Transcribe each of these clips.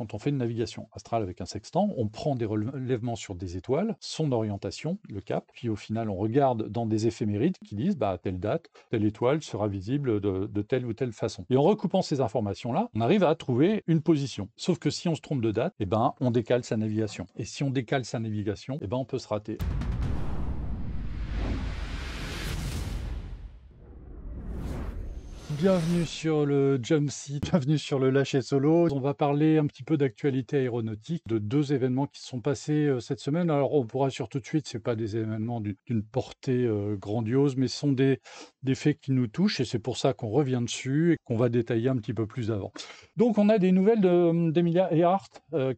quand on fait une navigation astrale avec un sextant, on prend des relèvements sur des étoiles, son orientation, le cap, puis au final on regarde dans des éphémérides qui disent bah, à telle date, telle étoile sera visible de, telle ou telle façon. Et en recoupant ces informations-là, on arrive à trouver une position. Sauf que si on se trompe de date, eh ben, on décale sa navigation. Et si on décale sa navigation, eh ben, on peut se rater. bienvenue sur le Jump Seat, bienvenue sur le Lâcher Solo. On va parler un petit peu d'actualité aéronautique, de deux événements qui se sont passés euh, cette semaine. Alors on pourra sur tout de suite, ce pas des événements d'une portée euh, grandiose, mais ce sont des, des faits qui nous touchent et c'est pour ça qu'on revient dessus et qu'on va détailler un petit peu plus avant. Donc on a des nouvelles euh, d'Emilia Earhart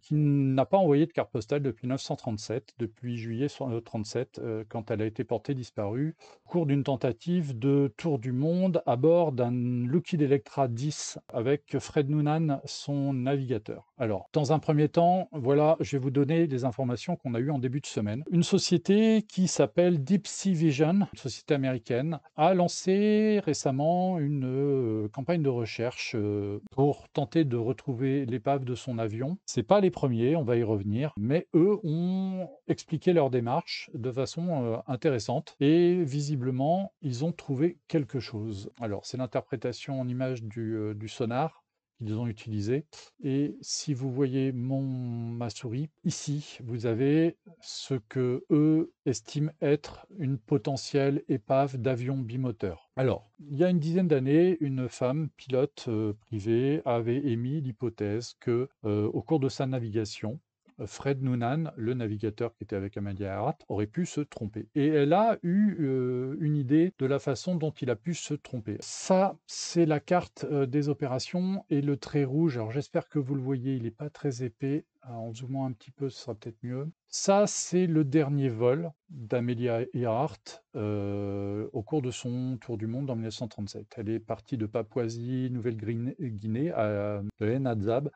qui n'a pas envoyé de carte postale depuis 1937, depuis juillet 1937, quand elle a été portée disparue, au cours d'une tentative de tour du monde à bord d'un Lucky Electra 10 avec Fred Noonan, son navigateur. Alors, dans un premier temps, voilà, je vais vous donner les informations qu'on a eues en début de semaine. Une société qui s'appelle Deep Sea Vision, une société américaine, a lancé récemment une euh, campagne de recherche euh, pour tenter de retrouver l'épave de son avion. C'est pas les premiers, on va y revenir, mais eux ont expliqué leur démarche de façon euh, intéressante et visiblement, ils ont trouvé quelque chose. Alors, c'est l'interprétation en image euh, du, sonar qu'ils ont utilisé. Et si vous voyez mon, ma souris, ici, vous avez ce que eux estiment être une potentielle épave d'avion bimoteur. Alors, il y a une dizaine d'années, une femme pilote euh, privée avait émis l'hypothèse que, euh, au cours de sa navigation, Fred Noonan, le navigateur qui était avec Amelia Arat, aurait pu se tromper. Et elle a eu euh, une idée de la façon dont il a pu se tromper. Ça, c'est la carte euh, des opérations et le trait rouge. Alors j'espère que vous le voyez, il n'est pas très épais en zoomant un petit peu, ce sera peut-être mieux. Ça, c'est le dernier vol d'Amelia Earhart euh, au cours de son tour du monde en 1937. Elle est partie de Papouasie, Nouvelle-Guinée, à, Enadzab.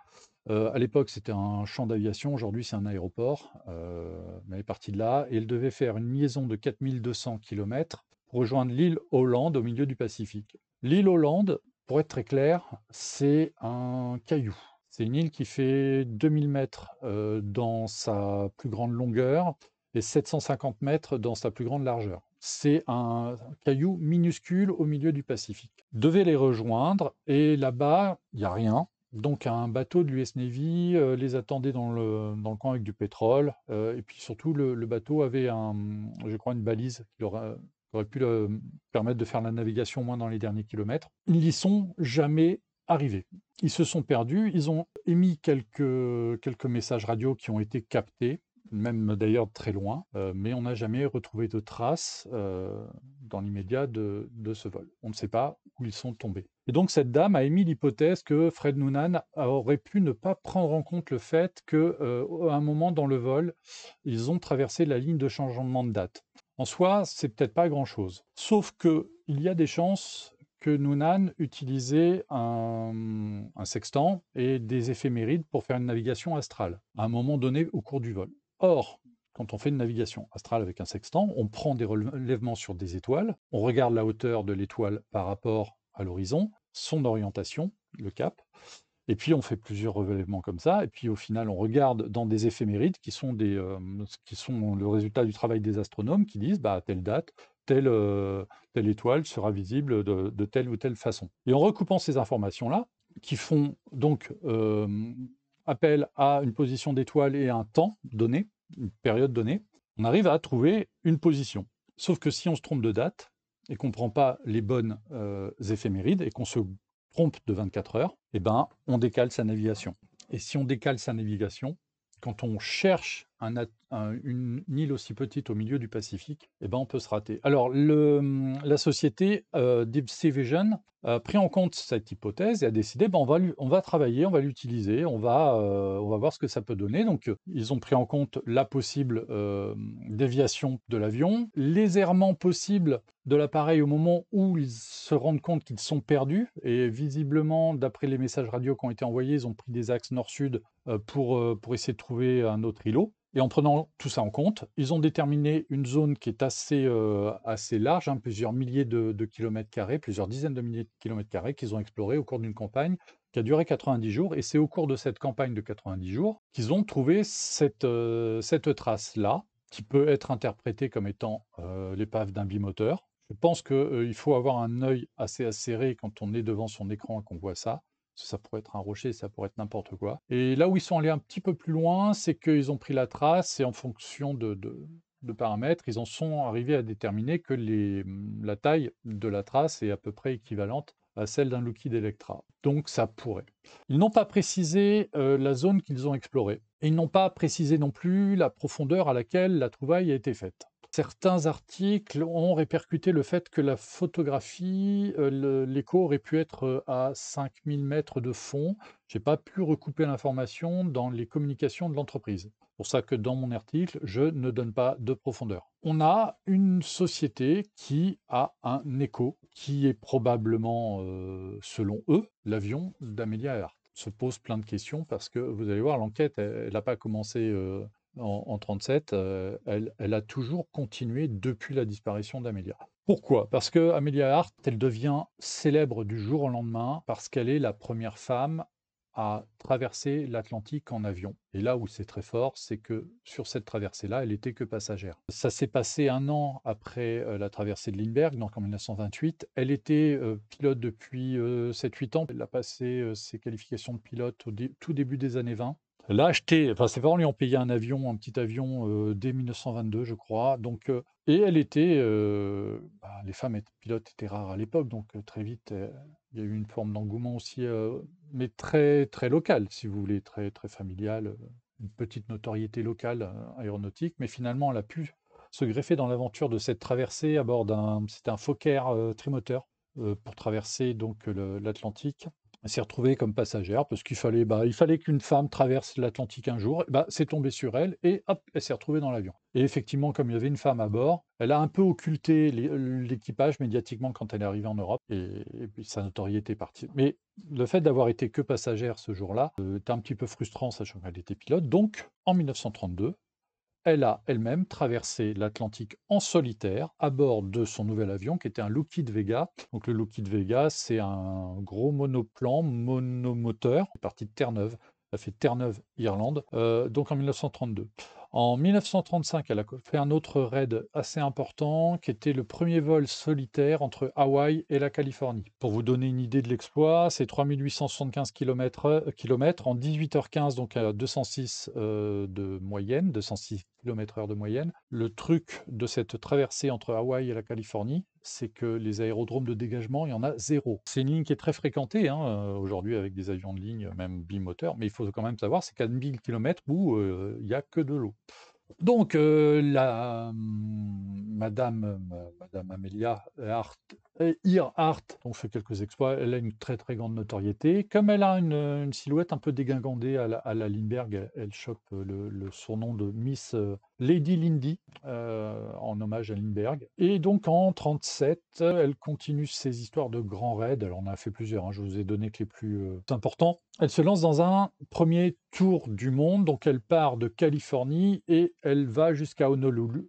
Euh, à l'époque, c'était un champ d'aviation, aujourd'hui, c'est un aéroport. Euh, elle est partie de là et elle devait faire une liaison de 4200 km pour rejoindre l'île Hollande au milieu du Pacifique. L'île Hollande, pour être très clair, c'est un caillou c'est une île qui fait 2000 mètres euh, dans sa plus grande longueur et 750 mètres dans sa plus grande largeur. C'est un caillou minuscule au milieu du Pacifique. devait les rejoindre et là-bas, il n'y a rien. Donc un bateau de l'US Navy euh, les attendait dans le, dans camp avec du pétrole. Euh, et puis surtout, le, bateau avait, un, je crois, une balise qui aurait, aurait pu le permettre de faire la navigation au moins dans les derniers kilomètres. Ils n'y sont jamais arrivés. Ils se sont perdus, ils ont émis quelques, quelques messages radio qui ont été captés, même d'ailleurs très loin, euh, mais on n'a jamais retrouvé de traces euh, dans l'immédiat de, ce vol. On ne sait pas où ils sont tombés. Et donc cette dame a émis l'hypothèse que Fred Noonan aurait pu ne pas prendre en compte le fait qu'à euh, un moment dans le vol, ils ont traversé la ligne de changement de date. En soi, c'est peut-être pas grand-chose. Sauf que il y a des chances que Nunan utilisait un, sextant et des éphémérides pour faire une navigation astrale, à un moment donné au cours du vol. Or, quand on fait une navigation astrale avec un sextant, on prend des relèvements sur des étoiles, on regarde la hauteur de l'étoile par rapport à l'horizon, son orientation, le cap, et puis on fait plusieurs relèvements comme ça, et puis au final on regarde dans des éphémérides qui sont, des, euh, qui sont le résultat du travail des astronomes qui disent bah, à telle date, telle, euh, telle étoile sera visible de, telle ou telle façon. Et en recoupant ces informations-là, qui font donc euh, appel à une position d'étoile et à un temps donné, une période donnée, on arrive à trouver une position. Sauf que si on se trompe de date et qu'on ne prend pas les bonnes euh, éphémérides et qu'on se trompe de 24 heures, eh ben, on décale sa navigation. Et si on décale sa navigation, quand on cherche une, île aussi petite au milieu du Pacifique, eh ben on peut se rater. Alors, la société euh, Deep Sea Vision euh, pris en compte cette hypothèse et a décidé ben, on, va, on va travailler, on va l'utiliser, on, va, euh, on va voir ce que ça peut donner. Donc, euh, ils ont pris en compte la possible déviation de l'avion, les errements possibles de l'appareil au moment où ils se rendent compte qu'ils sont perdus. Et visiblement, d'après les messages radio qui ont été envoyés, ils ont pris des axes nord-sud pour, pour essayer de trouver un autre îlot. Et en prenant tout ça en compte, ils ont déterminé une zone qui est assez, assez large, hein, plusieurs milliers de, kilomètres carrés, plusieurs dizaines de milliers km qu'ils ont exploré au cours d'une campagne qui a duré 90 jours. Et c'est au cours de cette campagne de 90 jours qu'ils ont trouvé cette, euh, cette trace-là, qui peut être interprétée comme étant euh, l'épave d'un bimoteur. Je pense qu'il euh, faut avoir un œil assez acéré quand on est devant son écran et qu'on voit ça. Ça pourrait être un rocher, ça pourrait être n'importe quoi. Et là où ils sont allés un petit peu plus loin, c'est qu'ils ont pris la trace et en fonction de, de paramètres, ils en sont arrivés à déterminer que mmh, la taille de la trace est à peu près équivalente à celle d'un Lucky d'Electra. Donc ça pourrait. Ils n'ont pas précisé euh, la zone qu'ils ont explorée. Et ils n'ont pas précisé non plus la profondeur à laquelle la trouvaille a été faite. Certains articles ont répercuté le fait que la photographie, euh, l'écho aurait pu être euh, à 5000 mètres de fond. J'ai n'ai pas pu recouper l'information dans les communications de l'entreprise pour ça que dans mon article, je ne donne pas de profondeur. On a une société qui a un écho, qui est probablement, euh, selon eux, l'avion d'Amelia Earhart. Se pose plein de questions parce que vous allez voir, l'enquête, elle n'a pas commencé euh, en, 1937, euh, elle, a toujours continué depuis la disparition d'Amelia. Pourquoi Parce que Amelia Hart, elle devient célèbre du jour au lendemain parce qu'elle est la première femme à traverser l'Atlantique en avion. Et là où c'est très fort, c'est que sur cette traversée-là, elle n'était que passagère. Ça s'est passé un an après euh, la traversée de Lindbergh, donc en 1928. Elle était euh, pilote depuis 7-8 euh, ans. Elle a passé ses qualifications de pilote au tout début des années 20. Elle a acheté, enfin ses parents lui a payé un avion, un petit avion dès 1922, je crois. Donc, et elle était, bah, les femmes pilotes étaient rares à l'époque, donc très vite, il y a eu une forme d'engouement aussi, euh, mais très, très locale, si vous voulez, très, très familiale, euh, une petite notoriété locale euh, aéronautique, mais finalement, elle a pu se greffer dans l'aventure de cette traversée à bord d'un, c'était un Fokker trimoteur pour traverser donc l'Atlantique elle s'est retrouvée comme passagère parce qu'il fallait, bah, il fallait qu'une femme traverse l'Atlantique un jour. Bah, c'est tombé sur elle et hop, elle s'est retrouvée dans l'avion. Et effectivement, comme il y avait une femme à bord, elle a un peu occulté euh, l'équipage médiatiquement quand elle est arrivée en Europe et, puis sa notoriété est partie. Mais le fait d'avoir été que passagère ce jour-là euh, est un petit peu frustrant, sachant qu'elle était pilote. Donc, en 1932, elle a elle-même traversé l'Atlantique en solitaire à bord de son nouvel avion qui était un Lockheed Vega. Donc le Lockheed Vega, c'est un gros monoplan monomoteur parti de Terre-Neuve. Ça fait Terre-Neuve, Irlande, euh, donc en 1932. En 1935, elle a fait un autre raid assez important qui était le premier vol solitaire entre Hawaï et la Californie. Pour vous donner une idée de l'exploit, c'est 3875 km, km, en 18h15, donc à 206 euh, de moyenne, 206 km/h de moyenne. Le truc de cette traversée entre Hawaï et la Californie, c'est que les aérodromes de dégagement, il y en a zéro. C'est une ligne qui est très fréquentée hein, euh, aujourd'hui avec des avions de ligne, même bimoteurs, mais il faut quand même savoir, c'est 4000 km où euh, il n'y a que de l'eau. Donc, euh, la, hum, Madame, Madame Amelia Hart euh, Earhart, Hart fait quelques exploits, elle a une très très grande notoriété. Comme elle a une, euh, silhouette un peu dégingandée à la, Lindbergh, elle chope euh, le, surnom de Miss Lady Lindy en hommage à Lindbergh. Et donc en 37, elle continue ses histoires de grands raids. Alors en a fait plusieurs, hein. je vous ai donné que les plus importants. Elle se lance dans un premier tour du monde, donc elle part de Californie et elle va jusqu'à Honolulu,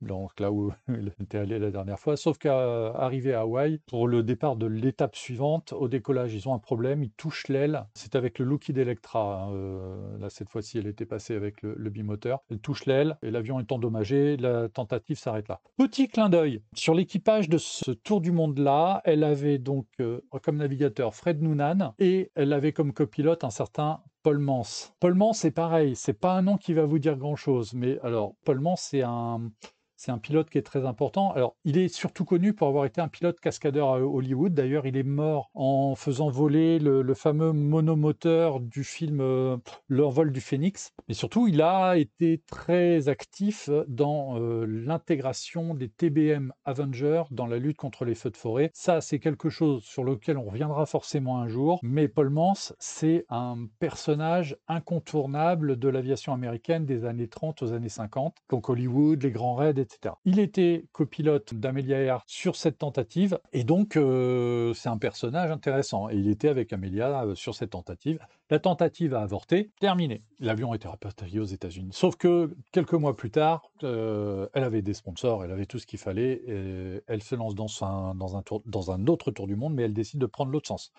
donc là où elle était allée la dernière fois, sauf qu'à arriver à Hawaï pour le départ de l'étape suivante. Au décollage, ils ont un problème, ils touchent l'aile. C'est avec le Lockheed d'Electra. Hein, euh, là, cette fois-ci, elle était passée avec le, bimoteur. Elle touche l'aile et l'avion est endommagé. La tentative s'arrête là. Petit clin d'œil sur l'équipage de ce tour du monde-là. Elle avait donc euh, comme navigateur Fred Noonan et elle avait comme copilote un certain Paul Mans. Paul Mans, c'est pareil, c'est pas un nom qui va vous dire grand chose, mais alors Paul Mans, c'est un c'est un pilote qui est très important. Alors, il est surtout connu pour avoir été un pilote cascadeur à Hollywood. D'ailleurs, il est mort en faisant voler le, fameux monomoteur du film euh, Leur vol du phénix. Mais surtout, il a été très actif dans euh, l'intégration des TBM Avengers dans la lutte contre les feux de forêt. Ça, c'est quelque chose sur lequel on reviendra forcément un jour. Mais Paul Mans, c'est un personnage incontournable de l'aviation américaine des années 30 aux années 50. Donc, Hollywood, les grands raids, il était copilote d'Amelia Earhart sur cette tentative, et donc euh, c'est un personnage intéressant. Et il était avec Amelia euh, sur cette tentative. La tentative a avorté, terminée. L'avion était rapatrié aux États-Unis. Sauf que quelques mois plus tard, euh, elle avait des sponsors, elle avait tout ce qu'il fallait, et elle se lance dans dans un autre tour du monde, mais elle décide de prendre l'autre sens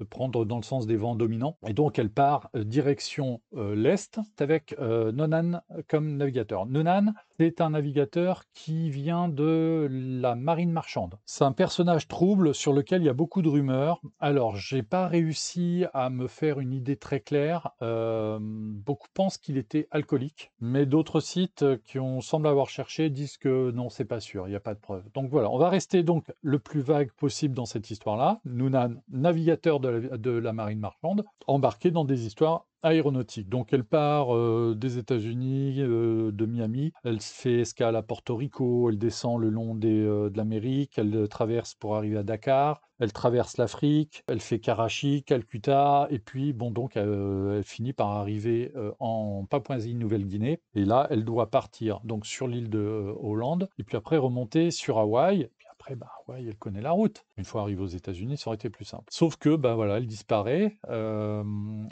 de prendre dans le sens des vents dominants. Et donc, elle part euh, direction euh, l'Est avec euh, Nonan comme navigateur. Nonan, est un navigateur qui vient de la marine marchande. C'est un personnage trouble sur lequel il y a beaucoup de rumeurs. Alors, j'ai pas réussi à me faire une idée très claire. beaucoup pensent qu'il était alcoolique, mais d'autres sites qui ont semblé avoir cherché disent que non, c'est pas sûr, il n'y a pas de preuve. Donc voilà, on va rester donc le plus vague possible dans cette histoire-là. Nonan, navigateur de de la marine marchande, embarquée dans des histoires aéronautiques. Donc elle part euh, des États-Unis, euh, de Miami, elle se fait escale à Porto Rico, elle descend le long des, euh, de l'Amérique, elle traverse pour arriver à Dakar, elle traverse l'Afrique, elle fait Karachi, Calcutta, et puis bon donc elle finit par arriver en Papouasie-Nouvelle-Guinée, et là elle doit partir donc sur l'île de Hollande, et puis après remonter sur Hawaï, bah ouais, elle connaît la route. Une fois arrivée aux États-Unis, ça aurait été plus simple. Sauf que, bah voilà, elle disparaît. Euh,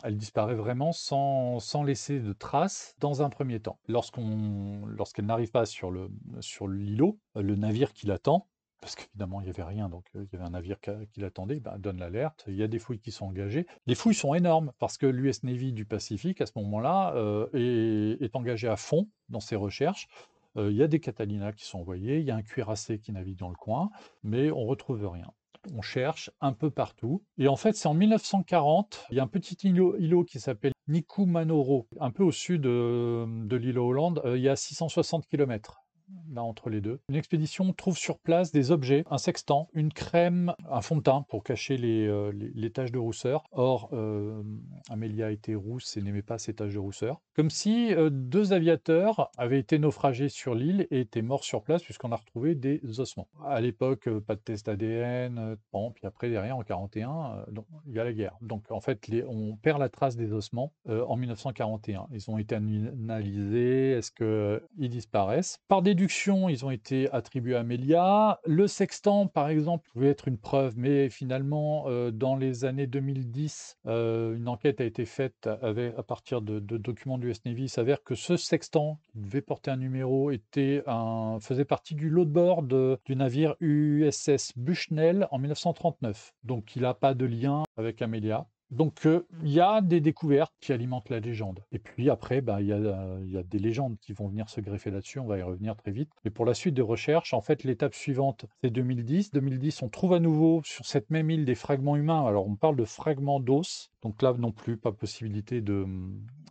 elle disparaît vraiment sans, sans laisser de traces dans un premier temps. Lorsqu'on, lorsqu'elle n'arrive pas sur le sur l'îlot, le navire qui l'attend, parce qu'évidemment, il n'y avait rien, donc euh, il y avait un navire qui l'attendait, bah, donne l'alerte, il y a des fouilles qui sont engagées. Les fouilles sont énormes, parce que l'US Navy du Pacifique, à ce moment-là, euh, est, engagée à fond dans ses recherches. Il y a des Catalinas qui sont envoyés, il y a un cuirassé qui navigue dans le coin, mais on retrouve rien. On cherche un peu partout. Et en fait, c'est en 1940, il y a un petit îlot, qui s'appelle Nikumanoro, un peu au sud de, de l'île Hollande, il y a 660 km là entre les deux. une expédition trouve sur place des objets, un sextant, une crème, un fond de teint pour cacher les, euh, les, taches de rousseur. Or, euh, Amélia était rousse et n'aimait pas ces taches de rousseur. Comme si euh, deux aviateurs avaient été naufragés sur l'île et étaient morts sur place puisqu'on a retrouvé des ossements. À l'époque, euh, pas de test ADN, puis après derrière en 41, donc, il y a la guerre. Donc en fait, on perd la trace des ossements en 1941. Ils ont été analysés, est-ce qu'ils disparaissent Par des ils ont été attribués à Amelia. Le sextant, par exemple, pouvait être une preuve, mais finalement, euh, dans les années 2010, euh, une enquête a été faite à partir de, documents du US Navy. Il s'avère que ce sextant, qui devait porter un numéro, était un, faisait partie du lot de bord du navire USS Bushnell en 1939. Donc, il n'a pas de lien avec Amelia. Donc, euh, il y a des découvertes qui alimentent la légende. Et puis après, bah, euh, il y, a des légendes qui vont venir se greffer là-dessus. On va y revenir très vite. Mais pour la suite de recherche, en fait, l'étape suivante, c'est 2010. 2010, on trouve à nouveau sur cette même île des fragments humains. Alors, on parle de fragments d'os. Donc là non plus, pas possibilité de,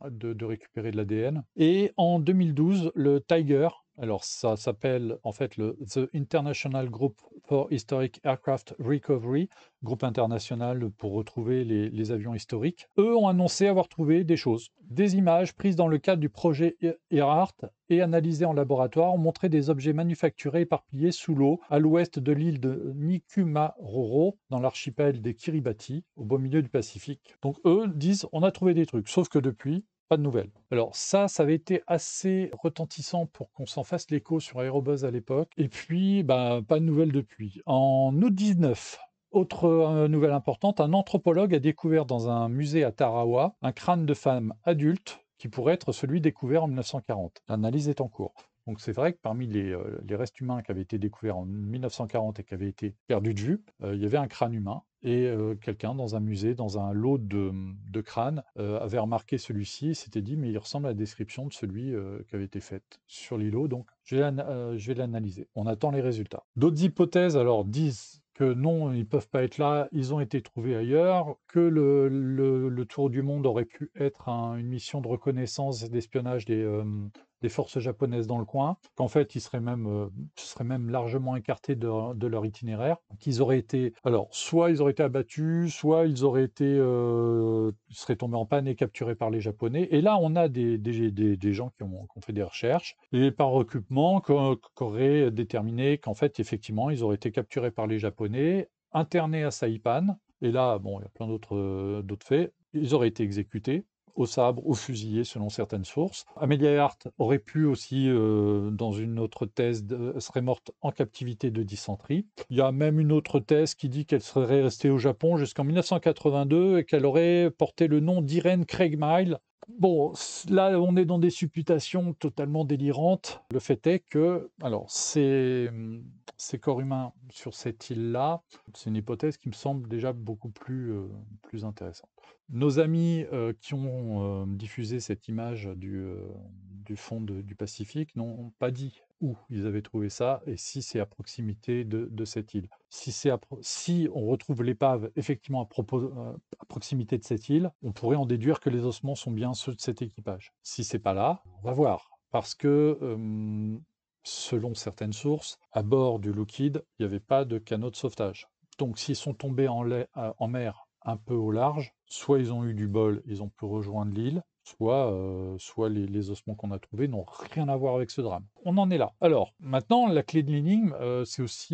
de, de récupérer de l'ADN. Et en 2012, le Tiger, alors, ça s'appelle en fait le The International Group for Historic Aircraft Recovery, groupe international pour retrouver les, avions historiques. Eux ont annoncé avoir trouvé des choses. Des images prises dans le cadre du projet e-, Earhart et analysées en laboratoire ont montré des objets manufacturés éparpillés sous l'eau à l'ouest de l'île de Nikumaroro, dans l'archipel des Kiribati, au beau milieu du Pacifique. Donc eux disent on a trouvé des trucs, sauf que depuis, pas de nouvelles. Alors ça, ça avait été assez retentissant pour qu'on s'en fasse l'écho sur Aerobuzz à l'époque. Et puis, bah, pas de nouvelles depuis. En août 19, autre euh, nouvelle importante, un anthropologue a découvert dans un musée à Tarawa un crâne de femme adulte qui pourrait être celui découvert en 1940. L'analyse est en cours. Donc c'est vrai que parmi les, euh, restes humains qui avaient été découverts en 1940 et qui avaient été perdus de vue, euh, il y avait un crâne humain et quelqu'un dans un musée, dans un lot de, mmh, crânes, avait remarqué celui-ci et s'était dit mais il ressemble à la description de celui qui avait été faite sur l'îlot, donc je vais l'analyser. On attend les résultats. D'autres hypothèses alors disent que non, ils ne peuvent pas être là, ils ont été trouvés ailleurs, que le, tour du monde aurait pu être une mission de reconnaissance et d'espionnage des, des forces japonaises dans le coin, qu'en fait, ils seraient même, euh, même largement écartés de, leur itinéraire, qu'ils auraient été, alors, soit ils auraient été abattus, soit ils auraient été, euh, ils seraient tombés en panne et capturés par les Japonais. Et là, on a des, des, des, gens qui ont, fait des recherches, et par recoupement, qu'auraient déterminé qu'en fait, effectivement, ils auraient été capturés par les Japonais, internés à Saipan, et là, bon, il y a plein d'autres euh, faits, ils auraient été exécutés, au sabre, au fusillé, selon certaines sources. Amelia Earhart aurait pu aussi, euh, dans une autre thèse, de, serait morte en captivité de dysenterie. Il y a même une autre thèse qui dit qu'elle serait restée au Japon jusqu'en 1982 et qu'elle aurait porté le nom d'Irene Craigmile, Bon, là, on est dans des supputations totalement délirantes. Le fait est que, alors, ces, corps humains sur cette île-là, c'est une hypothèse qui me semble déjà beaucoup plus, euh, plus intéressante. Nos amis euh, qui ont euh, diffusé cette image du, fond du Pacifique n'ont pas dit où ils avaient trouvé ça et si c'est à proximité de, de cette île. Si, si on retrouve l'épave effectivement euh, à, proximité de cette île, on pourrait en déduire que les ossements sont bien ceux de cet équipage. Si c'est pas là, on va voir. Parce que, selon certaines sources, à bord du Lookid, il n'y avait pas de canot de sauvetage. Donc s'ils sont tombés en, euh, en mer un peu au large, soit ils ont eu du bol, ils ont pu rejoindre l'île, soit, euh, soit les, les ossements qu'on a trouvés n'ont rien à voir avec ce drame on en est là. Alors, maintenant, la clé de l'énigme, euh, c'est aussi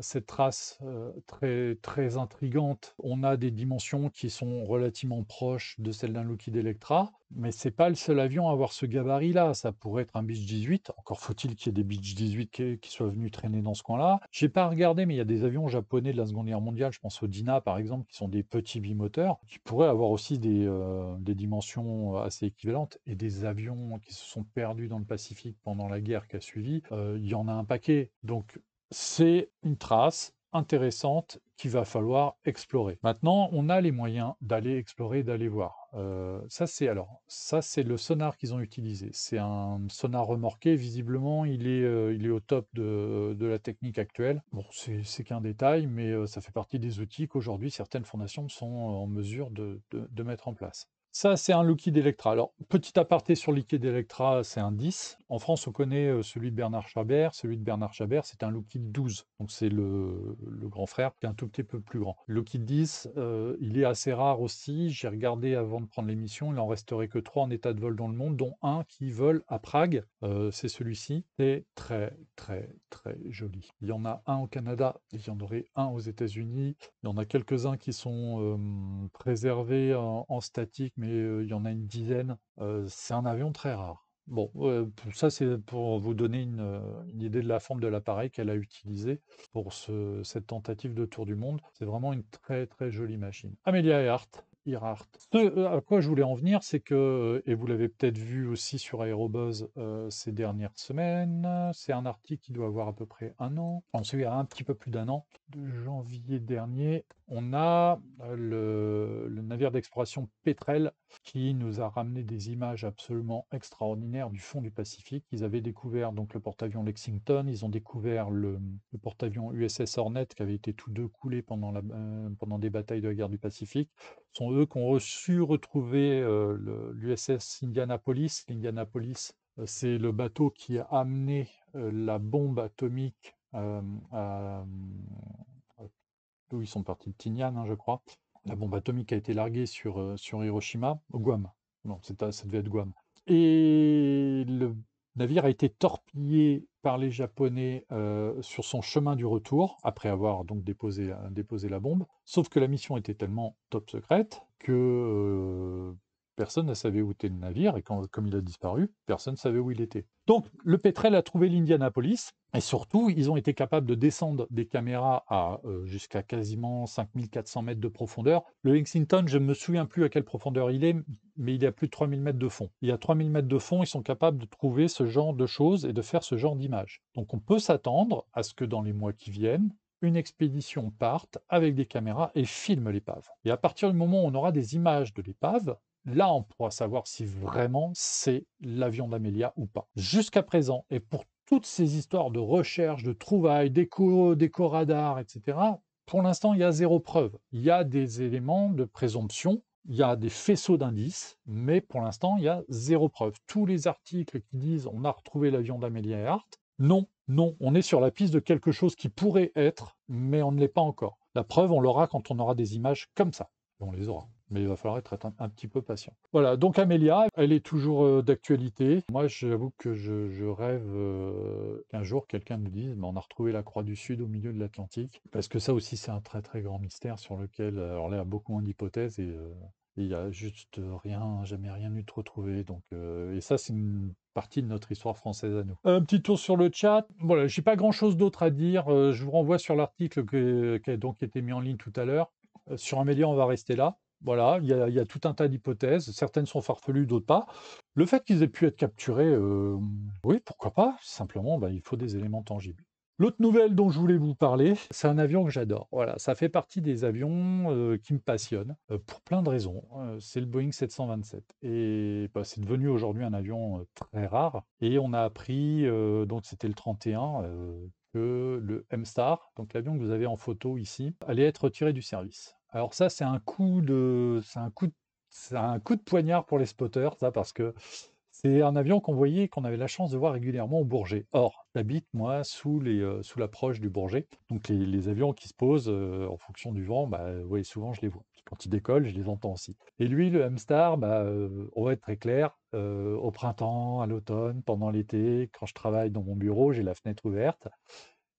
cette trace euh, très, très intrigante. On a des dimensions qui sont relativement proches de celles d'un Lockheed Electra, mais c'est pas le seul avion à avoir ce gabarit-là. Ça pourrait être un Beach 18. Encore faut-il qu'il y ait des Beach 18 qui, soient venus traîner dans ce coin-là. Je n'ai pas regardé, mais il y a des avions japonais de la Seconde Guerre mondiale, je pense au Dina par exemple, qui sont des petits bimoteurs, qui pourraient avoir aussi des, euh, des dimensions assez équivalentes et des avions qui se sont perdus dans le Pacifique pendant la guerre qui a suivi, euh, il y en a un paquet. Donc c'est une trace intéressante qu'il va falloir explorer. Maintenant, on a les moyens d'aller explorer, d'aller voir. Euh, ça, c'est alors, ça c'est le sonar qu'ils ont utilisé. C'est un sonar remorqué. Visiblement, il est, euh, au top de, la technique actuelle. Bon, c'est qu'un détail, mais ça fait partie des outils qu'aujourd'hui certaines fondations sont en mesure de mettre en place. Ça, c'est un Loki d'Electra. Alors, petit aparté sur liquid d'Electra, c'est un 10. En France, on connaît euh, celui de Bernard Chabert. Celui de Bernard Chabert, c'est un Loki 12. Donc, c'est le, grand frère qui est un tout petit peu plus grand. Loki 10, euh, il est assez rare aussi. J'ai regardé avant de prendre l'émission, il en resterait que 3 en état de vol dans le monde, dont un qui vole à Prague. Euh, c'est celui-ci. C'est très, très, très joli. Il y en a un au Canada, il y en aurait un aux États-Unis. Il y en a quelques-uns qui sont préservés en, en statique, mais il y en a une dizaine. c'est un avion très rare. Bon, ça c'est pour vous donner une, idée de la forme de l'appareil qu'elle a utilisé pour cette tentative de tour du monde. C'est vraiment une très très jolie machine. Amelia Earhart, ce euh, à quoi je voulais en venir, c'est que, euh, et vous l'avez peut-être vu aussi sur Aerobuzz euh, ces dernières semaines, c'est un article qui doit avoir à peu près un an, ensuite un petit peu plus d'un an, de janvier dernier, on a le, le navire d'exploration Petrel qui nous a ramené des images absolument extraordinaires du fond du Pacifique. Ils avaient découvert donc le porte-avions Lexington, ils ont découvert le, porte-avions USS Hornet qui avait été tous deux coulés pendant, euh, pendant des batailles de la guerre du Pacifique. Ce sont eux qui ont reçu retrouver euh, l'USS Indianapolis. L'Indianapolis, euh, c'est le bateau qui a amené la bombe atomique à d'où ils sont partis de Tignan, hein, je crois, la bombe atomique a été larguée sur, euh, sur Hiroshima, au Guam. Non, ça devait être Guam. Et le navire a été torpillé par les Japonais euh, sur son chemin du retour, après avoir donc déposé, euh, déposé la bombe. Sauf que la mission était tellement top secrète que Personne ne savait où était le navire, et quand, comme il a disparu, personne ne savait où il était. Donc, le pétrel a trouvé l'Indianapolis, et surtout, ils ont été capables de descendre des caméras à euh, jusqu'à quasiment 5400 mètres de profondeur. Le Lexington, je ne me souviens plus à quelle profondeur il est, mais il est à plus de 3000 mètres de fond. Il y a 3000 mètres de fond, ils sont capables de trouver ce genre de choses et de faire ce genre d'images. Donc, on peut s'attendre à ce que dans les mois qui viennent, une expédition parte avec des caméras et filme l'épave. Et à partir du moment où on aura des images de l'épave, Là, on pourra savoir si vraiment c'est l'avion d'Amelia ou pas. Jusqu'à présent, et pour toutes ces histoires de recherche, de trouvailles, d'éco-radars, etc., pour l'instant, il y a zéro preuve. Il y a des éléments de présomption, il y a des faisceaux d'indices, mais pour l'instant, il y a zéro preuve. Tous les articles qui disent on a retrouvé l'avion d'Amelia et non, non, on est sur la piste de quelque chose qui pourrait être, mais on ne l'est pas encore. La preuve, on l'aura quand on aura des images comme ça. On les aura mais il va falloir être un, petit peu patient. Voilà, donc Amélia, elle est toujours euh, d'actualité. Moi, j'avoue que je, rêve euh, qu'un jour, quelqu'un nous dise, mais on a retrouvé la Croix du Sud au milieu de l'Atlantique, parce que ça aussi, c'est un très très grand mystère sur lequel, euh, alors là, il y a beaucoup moins d'hypothèses et... il n'y a juste rien, jamais rien eu de retrouvé. Donc, et ça, c'est une partie de notre histoire française à nous. Un petit tour sur le chat. Voilà, j'ai pas grand chose d'autre à dire. je vous renvoie sur l'article qui a donc été mis en ligne tout à l'heure. sur Amélia, on va rester là. Voilà, il y, a, tout un tas d'hypothèses. Certaines sont farfelues, d'autres pas. Le fait qu'ils aient pu être capturés, euh, oui, pourquoi pas. Simplement, bah, il faut des éléments tangibles. L'autre nouvelle dont je voulais vous parler, c'est un avion que j'adore. Voilà, ça fait partie des avions euh, qui me passionnent euh, pour plein de raisons. Hein. c'est le Boeing 727 et bah, c'est devenu aujourd'hui un avion très rare. Et on a appris, donc c'était le 31, que le M-Star, donc l'avion que vous avez en photo ici, allait être retiré du service. Alors ça, c'est un coup de, c'est un coup poignard pour les spotters, ça, parce que c'est un avion qu'on voyait, qu'on avait la chance de voir régulièrement au Bourget. Or, j'habite, moi, sous, les, euh, sous l'approche du Bourget. Donc, les, avions qui se posent euh, en fonction du vent, bah, oui souvent, je les vois. Quand ils décollent, je les entends aussi. Et lui, le m bah, euh, on va être très clair, au printemps, à l'automne, pendant l'été, quand je travaille dans mon bureau, j'ai la fenêtre ouverte.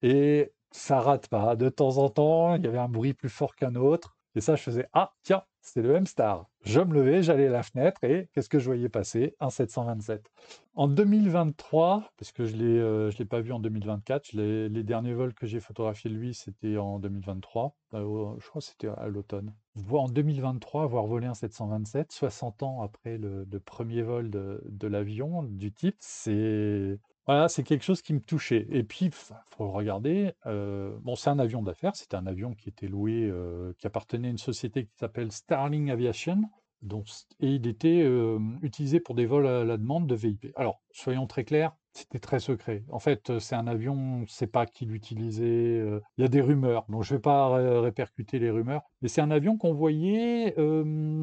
Et ça rate pas. De temps en temps, il y avait un bruit plus fort qu'un autre. Et ça, je faisais Ah, tiens, c'est le même star Je me levais, j'allais à la fenêtre et qu'est-ce que je voyais passer Un 727. En 2023, parce que je ne euh, l'ai, pas vu en 2024, les derniers vols que j'ai photographiés lui, c'était en 2023. Euh, je crois que c'était à l'automne. En 2023, avoir volé un 727, 60 ans après le, premier vol de l'avion du type, c'est, voilà, c'est quelque chose qui me touchait. Et puis, il bah, faut regarder, euh, bon, c'est un avion d'affaires, c'était un avion qui était loué, euh, qui appartenait à une société qui s'appelle Starling Aviation, et il était euh, utilisé pour des vols à la demande de VIP. Alors, soyons très clairs, c'était très secret. En fait, c'est un avion, on ne sait pas qui l'utilisait. Il y a des rumeurs, donc je ne vais pas répercuter les rumeurs. Mais c'est un avion qu'on voyait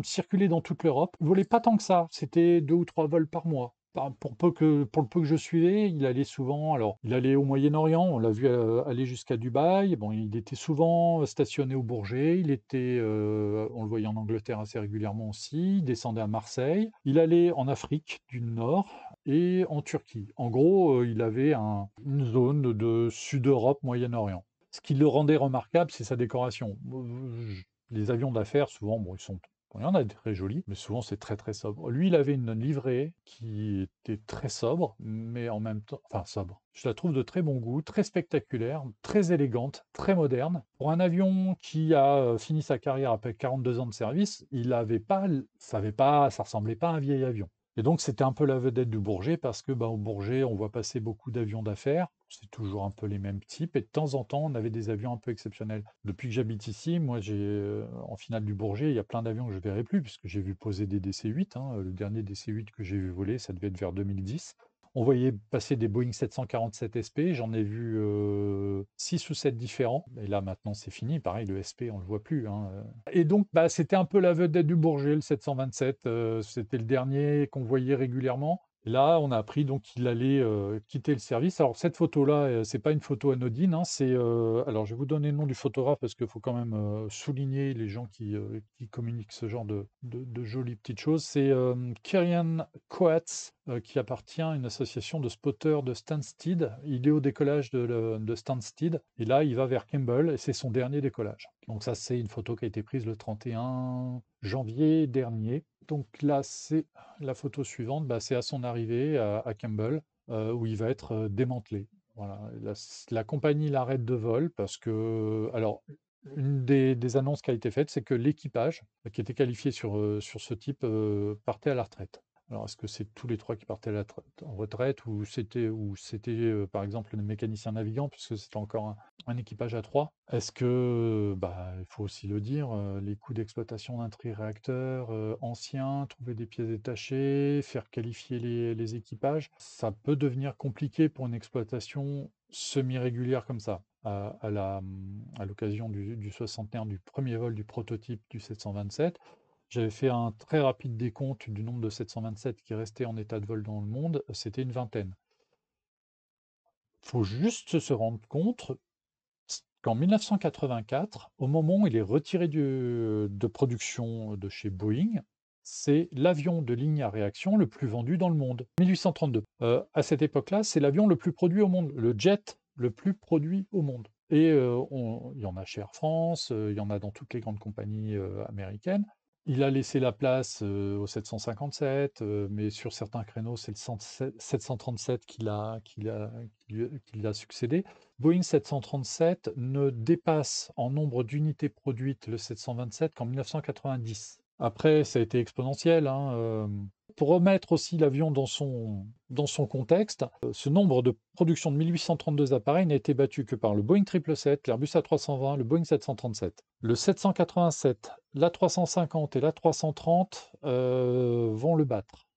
circuler dans toute l'Europe. Il volait pas tant que ça. C'était deux ou trois vols par mois. Bah, pour, peu que, pour le peu que je suivais, il allait souvent. Alors, il allait au Moyen-Orient, on l'a vu euh, aller jusqu'à Dubaï. Bon, il était souvent euh, stationné au Bourget. Il était, euh, on le voyait en Angleterre assez régulièrement aussi. Il descendait à Marseille. Il allait en Afrique du Nord et en Turquie. En gros, il avait une zone de Sud-Europe, Moyen-Orient. Ce qui le rendait remarquable, c'est sa décoration. les avions d'affaires, souvent, bon, ils sont il y en a des très jolis, mais souvent c'est très très sobre. Lui, il avait une livrée qui était très sobre, mais en même temps, enfin sobre. Je la trouve de très bon goût, très spectaculaire, très élégante, très moderne. Pour un avion qui a euh, fini sa carrière après 42 ans de service, il avait pas, ça avait pas, ça ressemblait pas à un vieil avion. Et donc, c'était un peu la vedette du Bourget parce que, bah, au Bourget, on voit passer beaucoup d'avions d'affaires. C'est toujours un peu les mêmes types. Et de temps en temps, on avait des avions un peu exceptionnels. Depuis que j'habite ici, moi, j'ai, euh, en finale du Bourget, il y a plein d'avions que je verrai plus puisque j'ai vu poser des DC-8. Hein, le dernier DC-8 que j'ai vu voler, ça devait être vers 2010. On voyait passer des Boeing 747 SP, j'en ai vu 6 euh, ou 7 différents. Et là maintenant c'est fini, pareil, le SP on ne le voit plus. Hein. Et donc bah, c'était un peu la vedette du Bourget, le 727. Euh, c'était le dernier qu'on voyait régulièrement. Là, on a appris donc qu'il allait euh, quitter le service. Alors cette photo-là, ce euh, c'est pas une photo anodine, hein, c'est, euh, alors je vais vous donner le nom du photographe parce qu'il faut quand même, souligner les gens qui, communiquent ce genre de jolies petites choses. C'est, Kieran qui appartient à une association de spotters de Stansted. Il est au décollage de Stansted et là, il va vers Campbell, et c'est son dernier décollage. Donc ça, c'est une photo qui a été prise le 31 janvier dernier donc là, c'est la photo suivante, bah, c'est à son arrivée à, Campbell, euh, où il va être euh, démantelé. Voilà. La, compagnie l'arrête de vol parce que, euh, alors, une des, annonces qui a été faite, c'est que l'équipage qui était qualifié sur, ce type partait à la retraite. Alors, est-ce que c'est tous les trois qui partaient en retraite ou c'était, ou c'était euh, par exemple le mécanicien navigant, puisque c'était encore un, équipage à trois Est-ce que, bah, il faut aussi le dire, euh, les coûts d'exploitation d'un tri-réacteur euh, ancien, trouver des pièces détachées, faire qualifier les, équipages, ça peut devenir compliqué pour une exploitation semi-régulière comme ça à l'occasion du, 61, du premier vol du prototype du 727. J'avais fait un très rapide décompte du nombre de 727 qui restaient en état de vol dans le monde, c'était une vingtaine. Il faut juste se rendre compte qu'en 1984, au moment où il est retiré euh, de production de chez Boeing, c'est l'avion de ligne à réaction le plus vendu dans le monde. 1832. Euh, à cette époque-là, c'est l'avion le plus produit au monde, le jet le plus produit au monde. Et euh, il y en a chez Air France, il y en a dans toutes les grandes compagnies américaines. Il a laissé la place au 757, mais sur certains créneaux, c'est le 737 qui l'a qui qui succédé. Boeing 737 ne dépasse en nombre d'unités produites le 727 qu'en 1990. Après, ça a été exponentiel. Hein, euh, pour remettre aussi l'avion dans son, contexte, euh, ce nombre de production de 1832 appareils n'a été battu que par le Boeing 777, l'Airbus A320, le Boeing 737. Le 787, l'A350 et l'A330 euh, vont le battre.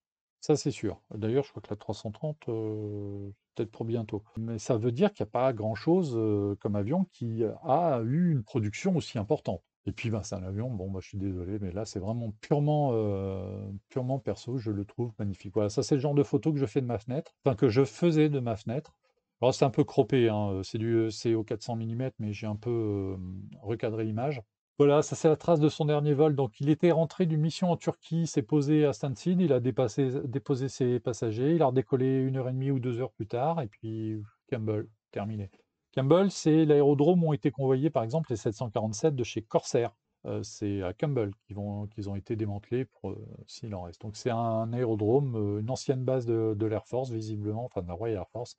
Ça, c'est sûr. D'ailleurs, je crois que l'A330, peut-être pour bientôt. Mais ça veut dire qu'il n'y a pas grand-chose comme avion qui a eu une production aussi importante. Et puis ben, c'est un avion, bon, moi je suis désolé, mais là, c'est vraiment purement, euh, purement perso, je le trouve magnifique. Voilà, ça, c'est le genre de photo que je fais de ma fenêtre, enfin, que je faisais de ma fenêtre. Alors, c'est un peu croppé, hein, euh, c'est du euh, c'est au 400 mm, mais j'ai un peu recadré l'image. Voilà, ça, c'est la trace de son dernier vol. Donc, il était rentré d'une mission en Turquie, s'est posé à Stansin, il a déposé ses passagers, il a redécollé une heure et demie ou deux heures plus tard, et puis Campbell, terminé. Campbell, c'est l'aérodrome où ont été convoyés par exemple les 747 de chez Corsair. Euh, c'est à Campbell qu'ils ont été démantelés pour euh, s'il en reste. Donc c'est un aérodrome, euh, une ancienne base de, l'Air Force, visiblement, enfin de la Royal Air Force,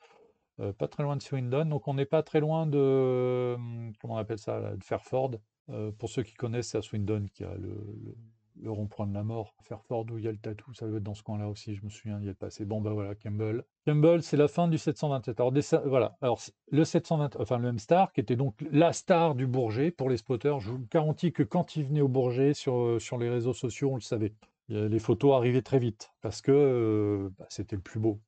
pas très loin de Swindon. Donc on n'est pas très loin de, hum, comment on appelle ça, de Fairford. pour ceux qui connaissent, c'est à Swindon qu'il y a le le rond de la mort. fort où il y a le tatou, ça doit être dans ce coin-là aussi, je me souviens, il y est passé. Bon, ben voilà, Campbell. Campbell, c'est la fin du 727. Alors, voilà. Alors, le 720, enfin, le même star qui était donc la star du Bourget pour les spotters, je vous garantis que quand il venait au Bourget sur, euh, sur les réseaux sociaux, on le savait. Les photos arrivaient très vite parce que euh, bah, c'était le plus beau.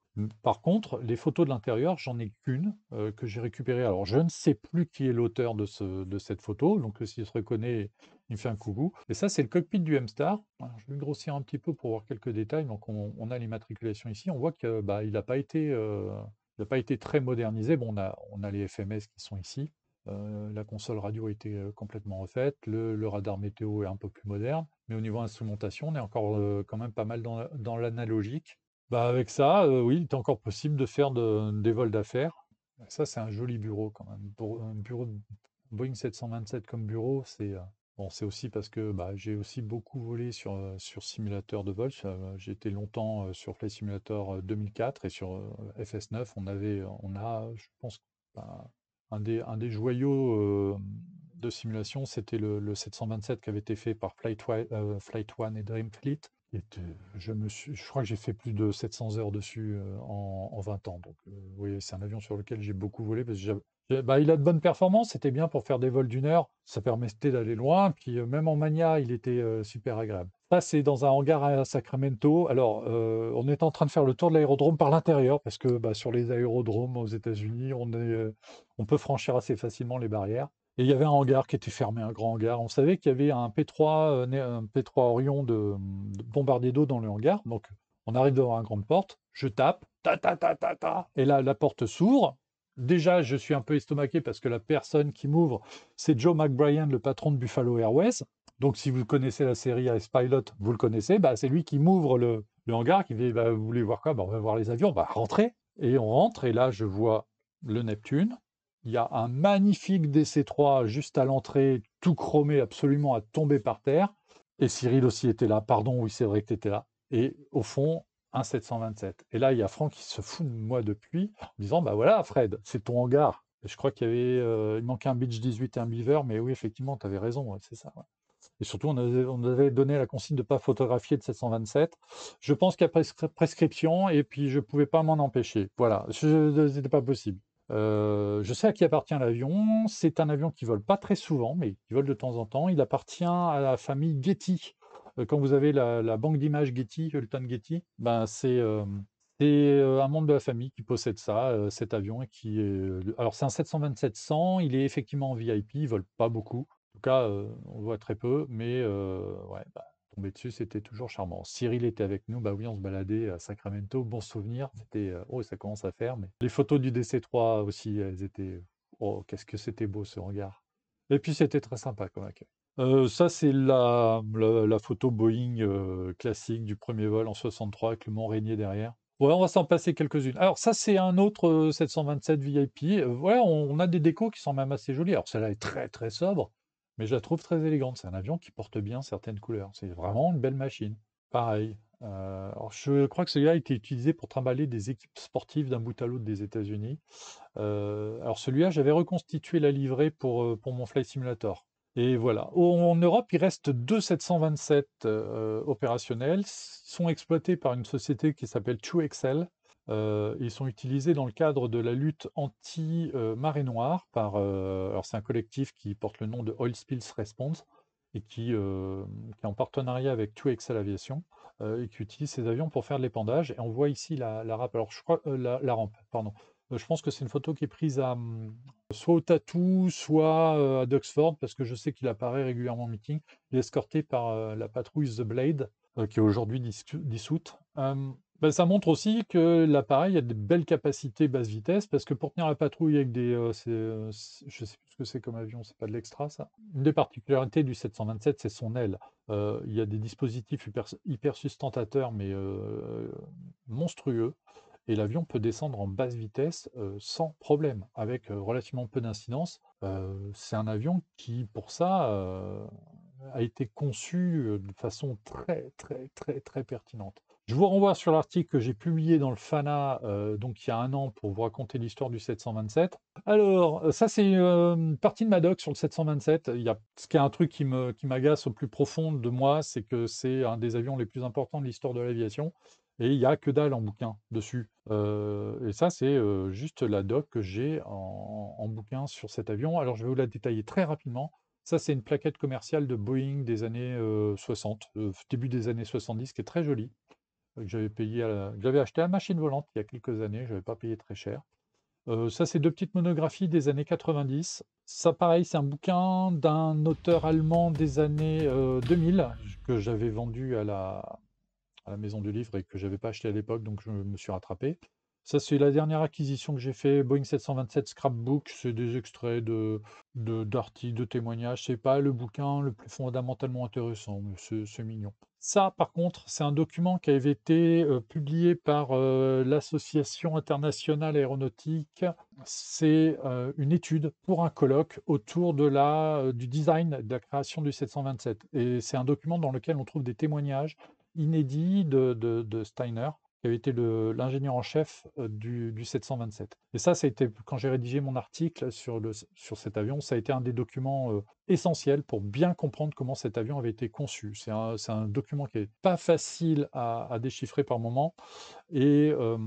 Par contre, les photos de l'intérieur, j'en ai qu'une euh, que j'ai récupérée. Alors, je ne sais plus qui est l'auteur de, cette photo, donc euh, s'il se reconnaît, il me fait un coucou. Et ça, c'est le cockpit du M-Star. je vais grossir un petit peu pour voir quelques détails. Donc, on, a l'immatriculation ici. On voit qu'il bah, n'a euh, pas, été, très modernisé. Bon, on a, les FMS qui sont ici. la console radio a été complètement refaite. Le, radar météo est un peu plus moderne. Mais au niveau instrumentation, on est encore quand même pas mal dans l'analogique. Bah, avec ça, oui, il est encore possible de faire des vols d'affaires. Ça, c'est un joli bureau quand même. Pour un bureau Boeing 727 comme bureau, c'est, bon, c'est aussi parce que, bah, j'ai aussi beaucoup volé sur, sur simulateur de vol. j'ai été longtemps, sur Flight Simulator, 2004 et sur, FS9, on avait on a, je pense, bah, un des un des joyaux, de simulation, c'était le 727 qui avait été fait par Flight Flight One et Dreamfleet je me crois que j'ai fait plus de 700 heures dessus, euh, en 20 ans, donc euh, c'est un avion sur lequel j'ai beaucoup volé parce bah, il a de bonnes performances, c'était bien pour faire des vols d'une heure, ça permettait d'aller loin, puis, euh, même en Mania, il était, super agréable. Ça, c'est dans un hangar à Sacramento. Alors, on est en train de faire le tour de l'aérodrome par l'intérieur parce que, bah, sur les aérodromes aux États-Unis, on peut franchir assez facilement les barrières il y avait un hangar qui était fermé, un grand hangar. On savait qu'il y avait un P3, euh, Orion de, bombardier d'eau dans le hangar. Donc, on arrive devant une grande porte, je tape, ta ta ta ta ta, et là, la porte s'ouvre. Déjà, je suis un peu estomaqué parce que la personne qui m'ouvre, c'est Joe McBrien, le patron de Buffalo Airways. Donc, si vous connaissez la série Ice Pilot, vous le connaissez, bah, c'est lui qui m'ouvre le, hangar, qui bah, Vous voulez voir quoi bah, On va voir les avions, bah, rentrer. Et on rentre, et là, je vois le Neptune, il y a un magnifique DC3 juste à l'entrée, tout chromé, absolument à tomber par terre. Et Cyril aussi était là. Pardon, oui, c'est vrai que tu étais là. Et au fond, un 727. Et là, il y a Franck qui se fout de moi depuis, en disant Bah voilà, Fred, c'est ton hangar. je crois qu'il y avait, euh, il manquait un Beach 18 et un Beaver, mais oui, effectivement, tu avais raison, c'est ça. Et surtout, on avait, avait, donné la consigne de ne pas photographier de 727. Je pense qu'il y a prescription, et puis je ne pouvais pas m'en empêcher. Voilà, ce n'était pas possible. Euh, je sais à qui appartient l'avion. C'est un avion qui vole pas très souvent, mais qui vole de temps en temps. Il appartient à la famille Getty. Euh, quand vous avez la, banque d'images Getty, Hulton Getty, ben c'est euh, un membre de la famille qui possède ça, cet avion. Et qui est, alors c'est un 727-100. Il est effectivement en VIP. Il vole pas beaucoup. En tout cas, on voit très peu. Mais ouais, bah, dessus, c'était toujours charmant. Cyril était avec nous, bah oui, on se baladait à Sacramento, bon souvenir, c'était, euh, oh, ça commence à faire, mais les photos du DC3 aussi, elles étaient, oh, qu'est-ce que c'était beau ce regard Et puis c'était très sympa comme accueil. Euh, ça, c'est la, la, photo Boeing euh, classique du premier vol en 63 avec le Mont Rainier derrière. Ouais, on va s'en passer quelques-unes. Alors, ça, c'est un autre 727 VIP. ouais on, on a des décos qui sont même assez jolies. Alors, celle-là est très, très sobre mais je la trouve très élégante. C'est un avion qui porte bien certaines couleurs. C'est vraiment une belle machine. Pareil. Euh, je crois que celui-là a été utilisé pour trimballer des équipes sportives d'un bout à l'autre des États-Unis. Euh, alors celui-là, j'avais reconstitué la livrée pour, euh, pour mon Flight Simulator. Et voilà. En Europe, il reste deux 727 opérationnels, Ils sont exploités par une société qui s'appelle TrueXL, euh, ils sont utilisés dans le cadre de la lutte anti-marée noire par. Euh, alors, c'est un collectif qui porte le nom de Oil Spills Response et qui, euh, est en partenariat avec Two Excel Aviation et qui utilise ces avions pour faire de l'épandage. Et on voit ici la, la rampe. Alors, je pardon. Je pense que c'est une photo qui est prise à, mm, soit au Tatou, soit à Duxford, parce que je sais qu'il apparaît régulièrement en meeting. Il est escorté par la patrouille The Blade, qui est aujourd'hui dissoute. Bah, ça montre aussi que l'appareil a de belles capacités basse vitesse, parce que pour tenir la patrouille avec des... Je euh, ne euh, je sais plus ce que c'est comme avion, c'est pas de l'extra ça. Une des particularités du 727, c'est son aile. Euh, il y a des dispositifs hyper, sustentateurs, mais monstrueux, et l'avion peut descendre en basse vitesse sans problème, avec relativement peu d'incidence. c'est un avion qui, pour ça, a été conçu de façon très, très, très, très pertinente. Je vous renvoie sur l'article que j'ai publié dans le FANA, euh, donc il y a un an, pour vous raconter l'histoire du 727. Alors, euh, ça, c'est euh, une partie de ma doc sur le 727. Il y a, ce qui est un truc qui m'agace qui au plus profond de moi, c'est que c'est un des avions les plus importants de l'histoire de l'aviation. Et il n'y a que dalle en bouquin dessus. et ça, c'est juste la doc que j'ai en, bouquin sur cet avion. Alors, je vais vous la détailler très rapidement. Ça, c'est une plaquette commerciale de Boeing des années 60, début des années 70, qui est très jolie que j'avais payé, j'avais acheté à machine volante il y a quelques années, je n'avais pas payé très cher. Euh, ça, c'est deux petites monographies des années 90. Ça, pareil, c'est un bouquin d'un auteur allemand des années 2000 euh, que j'avais vendu à la, à la maison du livre et que je n'avais pas acheté à l'époque, donc je me suis rattrapé. Ça, c'est la dernière acquisition que j'ai fait, Boeing 727 Scrapbook. C'est des extraits de, d'articles, de, de témoignages. C'est pas le bouquin le plus fondamentalement intéressant, mais c'est, mignon. Ça, par contre, c'est un document qui avait été euh, publié par euh, l'Association internationale aéronautique. C'est euh, une étude pour un colloque autour de du design de la création du 727. Et c'est un document dans lequel on trouve des témoignages inédits de Steiner qui avait été l'ingénieur en chef euh, du, 727. Et ça, ça a été, quand j'ai rédigé mon article sur, le, sur cet avion, ça a été un des documents euh, essentiels pour bien comprendre comment cet avion avait été conçu. C'est un, document qui n'est pas facile à, déchiffrer par moment. Euh,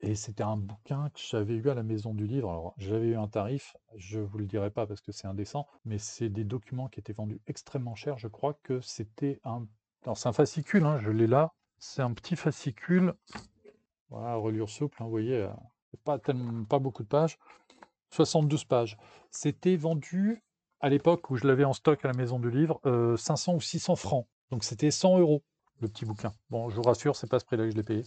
et. c'était un bouquin que j'avais eu à la maison du livre. Alors, j'avais eu un tarif, je ne vous le dirai pas parce que c'est indécent, mais c'est des documents qui étaient vendus extrêmement cher. Je crois que c'était un. Alors, c'est un fascicule, hein, je l'ai là. C'est un petit fascicule, voilà, reliure souple, hein, vous voyez, euh, pas, tellement, pas beaucoup de pages, 72 pages. C'était vendu à l'époque où je l'avais en stock à la maison du livre, 500 euh, ou 600 francs. Donc c'était 100 euros le petit bouquin. Bon, je vous rassure, c'est pas ce prix-là que je l'ai payé.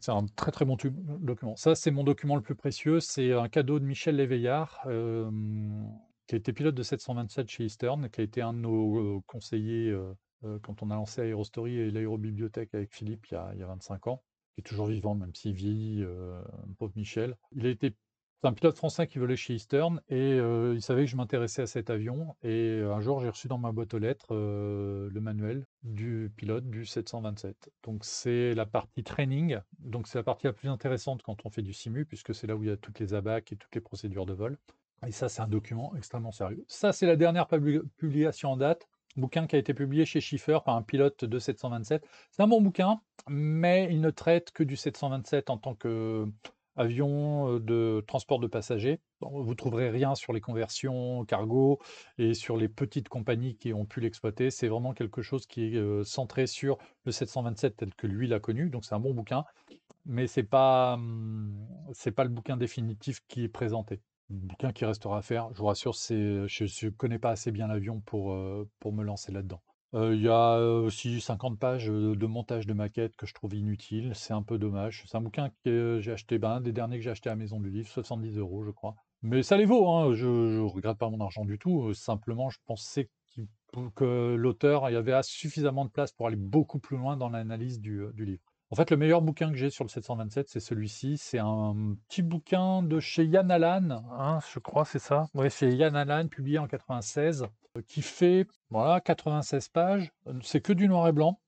C'est un très très bon euh, document. Ça, c'est mon document le plus précieux. C'est un cadeau de Michel Léveillard, qui a été pilote de 727 chez Eastern, qui a été un de nos conseillers euh, quand on a lancé Aerostory et l'Aérobibliothèque avec Philippe il y, a, 25 ans, qui est toujours vivant, même s'il vieillit, euh, pauvre Michel. Il était un pilote français qui volait chez Eastern et euh, il savait que je m'intéressais à cet avion. Et euh, un jour, j'ai reçu dans ma boîte aux lettres le manuel du pilote du 727. Donc, c'est la partie training. Donc, c'est la partie la plus intéressante quand on fait du simu, puisque c'est là où il y a toutes les abacs et toutes les procédures de vol. Et ça, c'est un document extrêmement sérieux. Ça, c'est la dernière publication en date bouquin qui a été publié chez Schiffer par un pilote de 727. C'est un bon bouquin, mais il ne traite que du 727 en tant que euh, avion euh, de transport de passagers. Vous vous trouverez rien sur les conversions cargo et sur les petites compagnies qui ont pu l'exploiter. C'est vraiment quelque chose qui est euh, centré sur le 727 tel que lui l'a connu. Donc c'est un bon bouquin, mais c'est pas hum, c'est pas le bouquin définitif qui est présenté. Mmh, bouquin qui restera à faire. Je vous rassure, je ne connais pas assez bien l'avion pour, pour me lancer là-dedans. il y a, aussi 50 pages, de montage de maquettes que je trouve inutiles, c'est un peu dommage. C'est un bouquin que j'ai acheté, ben, un des derniers que j'ai acheté à la Maison du Livre, 70 euros je crois. Mais ça les vaut, hein. je ne regrette pas mon argent du tout, simplement je pensais que l'auteur, y avait suffisamment de place pour aller beaucoup plus loin dans l'analyse du livre. En fait, le meilleur bouquin que j'ai sur le 727, c'est celui-ci. C'est un petit bouquin de chez Yann Allan, hein, je crois, c'est ça Oui, c'est Yann Allan, publié en 96, euh, qui fait voilà 96 pages. C'est que du noir et blanc.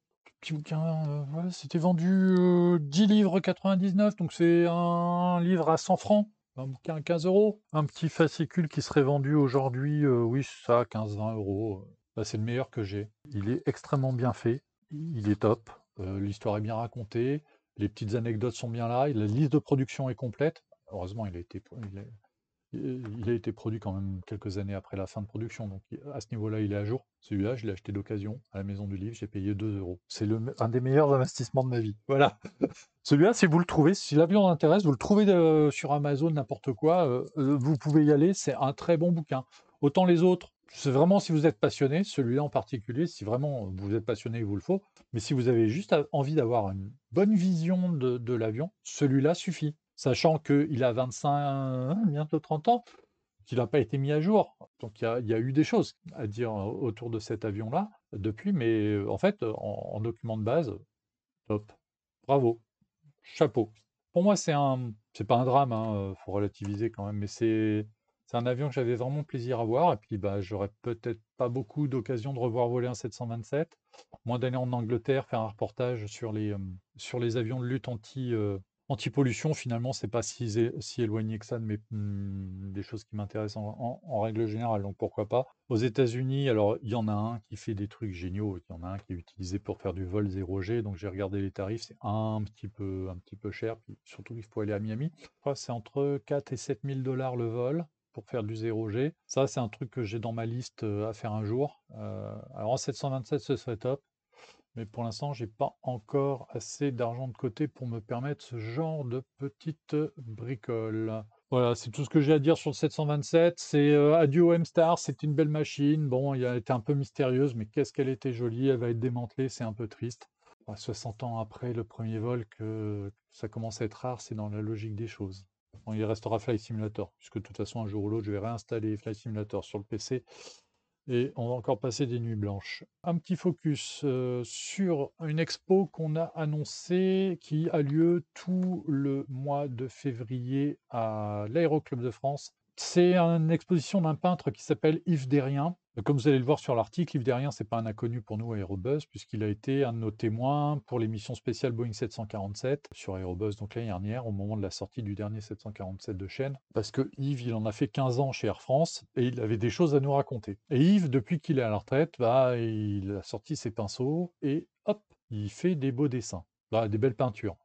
Petit bouquin, euh, c'était vendu 10 euh, livres 99, donc c'est un livre à 100 francs. Un bouquin à 15 euros. Un petit fascicule qui serait vendu aujourd'hui, oui, ça, 15-20 euros. c'est le meilleur que j'ai. Il est extrêmement bien fait. Il est top. Euh, l'histoire est bien racontée, les petites anecdotes sont bien là, la liste de production est complète. Heureusement, il a été, il a, été produit quand même quelques années après la fin de production, donc à ce niveau-là, il est à jour. Celui-là, je l'ai acheté d'occasion à la maison du livre, j'ai payé 2 euros. C'est un des meilleurs investissements de ma vie. Voilà. Celui-là, si vous le trouvez, si l'avion vous intéresse, vous le trouvez euh, sur Amazon, n'importe quoi, euh, vous pouvez y aller, c'est un très bon bouquin. Autant les autres, c'est vraiment si vous êtes passionné, celui-là en particulier, si vraiment vous êtes passionné, il vous le faut. Mais si vous avez juste envie d'avoir une bonne vision de, l'avion, celui-là suffit. Sachant qu'il a 25, bientôt 30 ans, qu'il n'a pas été mis à jour. Donc il y, a, eu des choses à dire autour de cet avion-là depuis, mais en fait, en, document de base, top. Bravo. Chapeau. Pour moi, c'est un. C'est pas un drame, il hein, faut relativiser quand même, mais c'est c'est un avion que j'avais vraiment plaisir à voir. Et puis, bah, j'aurais peut-être pas beaucoup d'occasion de revoir voler un 727. Moi d'aller en Angleterre, faire un reportage sur les, sur les avions de lutte anti, anti-pollution, finalement, c'est pas si, si, éloigné que ça mais mmh, des choses qui m'intéressent en, règle générale, donc pourquoi pas. Aux États-Unis, alors il y en a un qui fait des trucs géniaux, il y en a un qui est utilisé pour faire du vol 0G, donc j'ai regardé les tarifs, c'est un petit peu, un petit peu cher, puis surtout il faut aller à Miami. C'est entre 4 et 7 000 dollars le vol pour faire du 0G. Ça, c'est un truc que j'ai dans ma liste euh, à faire un jour. Euh, alors en 727, ce serait top. Mais pour l'instant, j'ai pas encore assez d'argent de côté pour me permettre ce genre de petite euh, bricole. Voilà, c'est tout ce que j'ai à dire sur le 727. C'est adieu M-Star, c'est une belle machine. Bon, elle était un peu mystérieuse, mais qu'est-ce qu'elle était jolie. Elle va être démantelée, c'est un peu triste. 60 bah, ans après le premier vol, que ça commence à être rare, c'est dans la logique des choses il restera Flight Simulator, puisque de toute façon, un jour ou l'autre, je vais réinstaller Flight Simulator sur le PC. Et on va encore passer des nuits blanches. Un petit focus euh, sur une expo qu'on a annoncée qui a lieu tout le mois de février à l'Aéroclub de France. C'est une exposition d'un peintre qui s'appelle Yves Derrien, euh, comme vous allez le voir sur l'article, Yves Derrien, ce n'est pas un inconnu pour nous à puisqu'il a été un de nos témoins pour l'émission spéciale Boeing 747 sur Aerobus, donc l'année dernière, au moment de la sortie du dernier 747 de chaîne. Parce que Yves, il en a fait 15 ans chez Air France et il avait des choses à nous raconter. Et Yves, depuis qu'il est à la retraite, bah, il a sorti ses pinceaux et hop, il fait des beaux dessins, bah, des belles peintures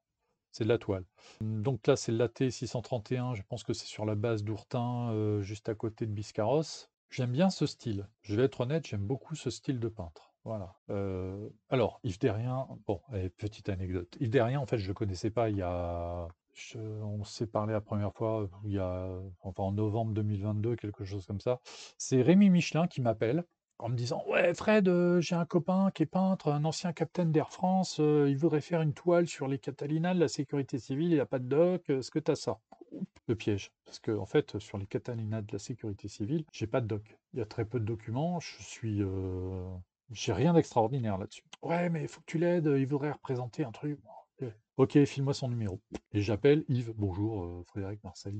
c'est de la toile. Donc là, c'est l'AT631, je pense que c'est sur la base d'Ourtin, euh, juste à côté de Biscarros. J'aime bien ce style. Je vais être honnête, j'aime beaucoup ce style de peintre. Voilà. Euh, alors, Yves Derrien, bon, petite anecdote. Yves Derrien, en fait, je ne le connaissais pas il y a. on s'est parlé la première fois euh, il y a, enfin, en novembre 2022, quelque chose comme ça. C'est Rémi Michelin qui m'appelle en me disant Ouais, Fred, euh, j'ai un copain qui est peintre, un ancien capitaine d'Air France, il voudrait faire une toile sur les de la sécurité civile, il n'a a pas de doc, est-ce que tu as ça le piège. Parce que, en fait, sur les catalinas de la sécurité civile, j'ai pas de doc. Il y a très peu de documents. Je suis. Euh, j'ai rien d'extraordinaire là-dessus. Ouais, mais il faut que tu l'aides. Il voudrait représenter un truc. Ok, file-moi son numéro. Et j'appelle Yves. Bonjour, euh, Frédéric Marcel.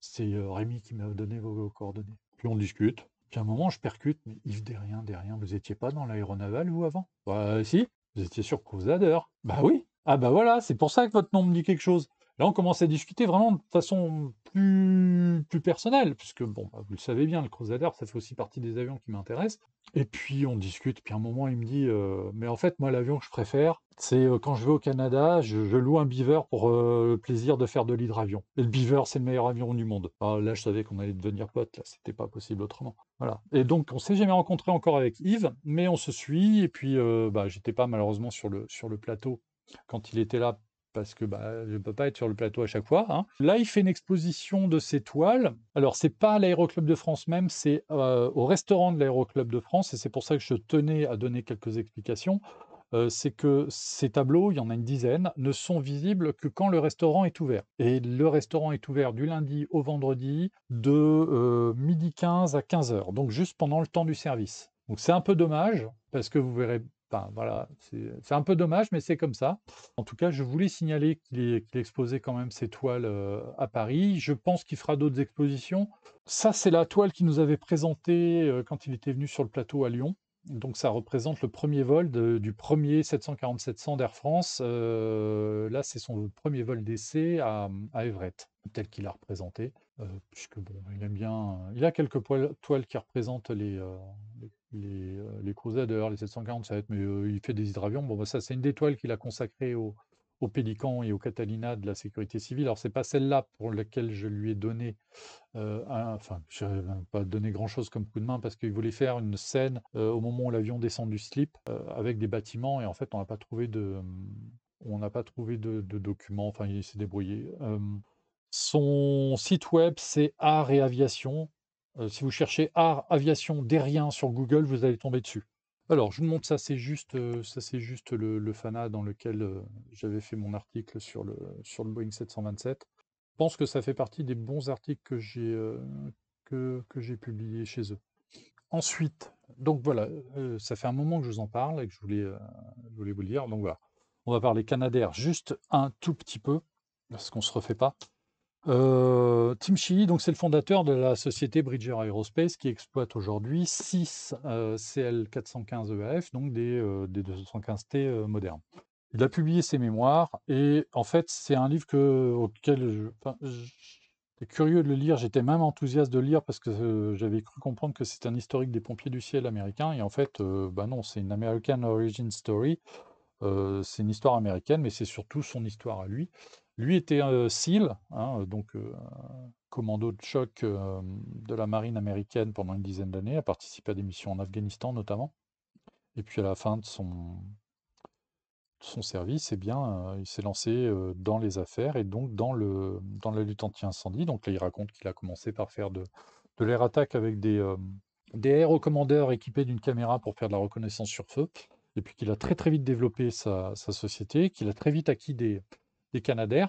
C'est euh, Rémi qui m'a donné vos, coordonnées. Puis on discute. Puis un moment, je percute. Mais Yves, des rien, des Vous étiez pas dans l'aéronaval, vous, avant Bah, si. Vous étiez sur Crusader. Bah oui. Ah bah voilà, c'est pour ça que votre nom me dit quelque chose. Là, on commence à discuter vraiment de façon plus, plus personnelle, puisque, bon, bah, vous le savez bien, le Crusader, ça fait aussi partie des avions qui m'intéressent. Et puis, on discute, puis à un moment, il me dit, euh, mais en fait, moi, l'avion que je préfère, c'est euh, quand je vais au Canada, je, loue un Beaver pour euh, le plaisir de faire de l'hydravion. Et le Beaver, c'est le meilleur avion du monde. Ah, là, je savais qu'on allait devenir potes, là, c'était pas possible autrement. Voilà. Et donc, on s'est jamais rencontré encore avec Yves, mais on se suit, et puis, bah, j'étais pas malheureusement sur le, sur le plateau quand il était là parce que bah, je ne peux pas être sur le plateau à chaque fois. Hein. Là, il fait une exposition de ses toiles. Alors, ce n'est pas à l'Aéroclub de France même, c'est euh, au restaurant de l'Aéroclub de France, et c'est pour ça que je tenais à donner quelques explications. Euh, c'est que ces tableaux, il y en a une dizaine, ne sont visibles que quand le restaurant est ouvert. Et le restaurant est ouvert du lundi au vendredi de euh, midi 15 à 15h, donc juste pendant le temps du service. Donc c'est un peu dommage, parce que vous verrez voilà, c'est un peu dommage, mais c'est comme ça. En tout cas, je voulais signaler qu'il exposait quand même ses toiles euh, à Paris. Je pense qu'il fera d'autres expositions. Ça, c'est la toile qu'il nous avait présentée euh, quand il était venu sur le plateau à Lyon. Donc, ça représente le premier vol du premier 747 100 d'Air France. Euh, là, c'est son premier vol d'essai à, à, tel qu'il a représenté. puisque, il aime bien. Il a quelques toiles qui représentent les les, euh, les 740, ça va être, mais euh, il fait des hydravions. Bon, bah, ça, c'est une des qu'il a consacrée aux au Pélican et aux Catalina de la sécurité civile. Alors, c'est pas celle-là pour laquelle je lui ai donné, euh, enfin, je n'ai pas donné grand-chose comme coup de main parce qu'il voulait faire une scène au moment où l'avion descend du slip avec des bâtiments et en fait, on n'a pas trouvé de, on n'a pas trouvé de, de, documents. Enfin, il s'est débrouillé. son site web, c'est Art et Aviation. Euh, si vous cherchez art aviation derrière sur Google, vous allez tomber dessus. Alors, je vous montre ça, c'est juste, euh, ça, c'est juste le, FANA dans lequel euh, j'avais fait mon article sur le, sur le Boeing 727. Je pense que ça fait partie des bons articles que j'ai, que, j'ai publiés chez eux. Ensuite, donc voilà, ça fait un moment que je vous en parle et que je voulais, voulais vous le dire. Donc voilà, on va parler Canadair juste un tout petit peu, parce qu'on ne se refait pas. Euh, Tim Sheehy, donc c'est le fondateur de la société Bridger Aerospace qui exploite aujourd'hui 6 euh, CL415EAF, e donc des, 215T euh, modernes. Il a publié ses mémoires et en fait c'est un livre auquel je, enfin, curieux de le lire, j'étais même enthousiaste de le lire parce que j'avais cru comprendre que c'est un historique des pompiers du ciel américain et en fait bah non c'est une American Origin Story, c'est une histoire américaine mais c'est surtout son histoire à lui. Lui était un euh, SEAL, hein, euh, donc euh, commando de choc de la marine américaine pendant une dizaine d'années, a participé à des missions en Afghanistan notamment. Et puis à la fin de son, service, eh bien, il s'est lancé dans les affaires et donc dans, le, dans la lutte anti-incendie. Donc là, il raconte qu'il a commencé par faire de, l'air-attaque avec des, aérocommandeurs équipés d'une caméra pour faire de la reconnaissance sur feu et puis qu'il a très très vite développé sa société, qu'il a très vite acquis des, des Canadaires.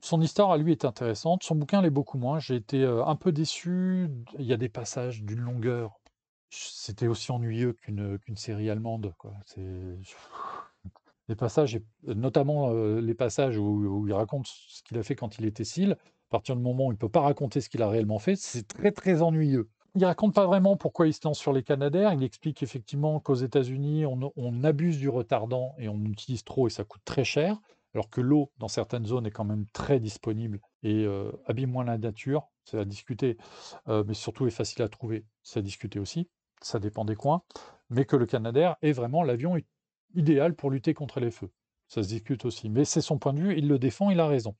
Son histoire à lui est intéressante, son bouquin l'est beaucoup moins. J'ai été euh, un peu déçu. Il y a des passages d'une longueur. C'était aussi ennuyeux qu'une série allemande. Les passages, notamment euh, les passages où, il raconte ce qu'il a fait quand il était SIL, à partir du moment où il ne peut pas raconter ce qu'il a réellement fait, c'est très très ennuyeux. Il raconte pas vraiment pourquoi il se lance sur les Canadaires. Il explique effectivement qu'aux États-Unis, on, on abuse du retardant et on l'utilise trop et ça coûte très cher alors que l'eau dans certaines zones est quand même très disponible et euh, moins la nature, c'est à discuter, euh, mais surtout est facile à trouver, c'est à discuter aussi, ça dépend des coins, mais que le Canadair est vraiment l'avion idéal pour lutter contre les feux. Ça se discute aussi, mais c'est son point de vue, il le défend, il a raison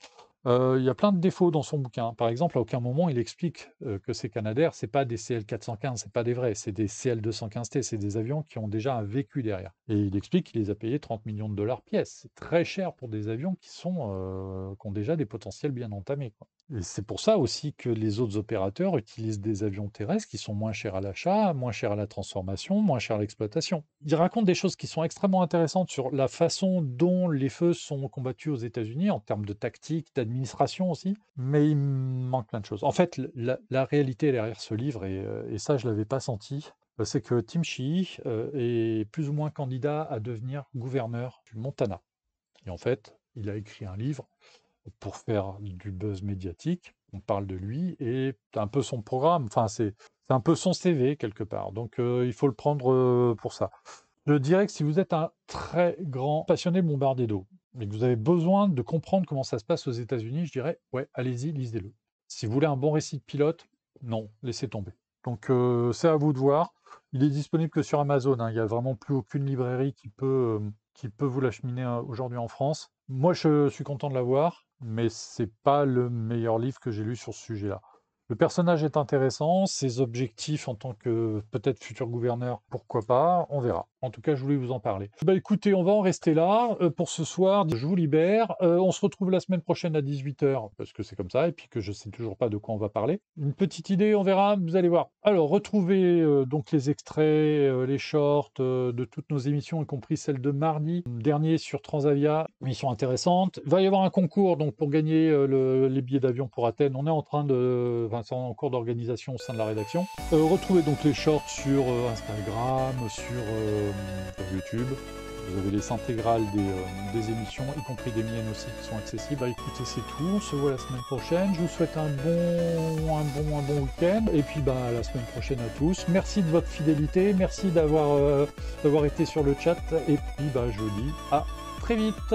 il y a plein de défauts dans son bouquin. Par exemple, à aucun moment il explique que ces Canadair, c'est pas des CL415, c'est pas des vrais, c'est des CL215T, c'est des avions qui ont déjà un vécu derrière. Et il explique qu'il les a payés 30 millions de dollars pièce. C'est très cher pour des avions qui sont qui ont déjà des potentiels bien entamés c'est pour ça aussi que les autres opérateurs utilisent des avions terrestres qui sont moins chers à l'achat, moins chers à la transformation, moins chers à l'exploitation. Il raconte des choses qui sont extrêmement intéressantes sur la façon dont les feux sont combattus aux États-Unis en termes de tactique, d'administration aussi, mais il manque plein de choses. En fait, la, réalité derrière ce livre, et, euh, ça je ne l'avais pas senti, euh, c'est que Tim Chi euh, est plus ou moins candidat à devenir gouverneur du Montana. Et en fait, il a écrit un livre pour faire du buzz médiatique. On parle de lui et un peu son programme. Enfin, c'est un peu son CV quelque part. Donc, euh, il faut le prendre euh, pour ça. Je dirais que si vous êtes un très grand passionné Bombardé d'eau et que vous avez besoin de comprendre comment ça se passe aux États-Unis, je dirais, ouais, allez-y, lisez-le. Si vous voulez un bon récit de pilote, non, laissez tomber. Donc, euh, c'est à vous de voir. Il est disponible que sur Amazon. Hein. Il n'y a vraiment plus aucune librairie qui peut, qui peut vous l'acheminer hein, aujourd'hui en France. Moi, je suis content de l'avoir mais c'est pas le meilleur livre que j'ai lu sur ce sujet-là. Le personnage est intéressant, ses objectifs en tant que peut-être futur gouverneur, pourquoi pas, on verra. En tout cas, je voulais vous en parler. Bah écoutez, on va en rester là euh, pour ce soir. Je vous libère. Euh, on se retrouve la semaine prochaine à 18h, parce que c'est comme ça, et puis que je ne sais toujours pas de quoi on va parler. Une petite idée, on verra, vous allez voir. Alors, retrouvez euh, donc les extraits, les shorts de toutes nos émissions, y compris celle de mardi dernier sur Transavia. Mission intéressante. Il va y avoir un concours donc pour gagner les billets d'avion pour Athènes. On est en train de en cours d'organisation au sein de la rédaction. Euh, retrouvez donc les shorts sur euh, Instagram, euh, sur YouTube. Vous avez les intégrales des, émissions, y compris des miennes aussi, qui sont accessibles. à bah, écoutez, c'est tout. On se voit la semaine prochaine. Je vous souhaite un bon, un bon, un bon week-end. Et puis, bah, la semaine prochaine à tous. Merci de votre fidélité. Merci d'avoir d'avoir été sur le chat. Et puis, bah, je vous dis à très vite.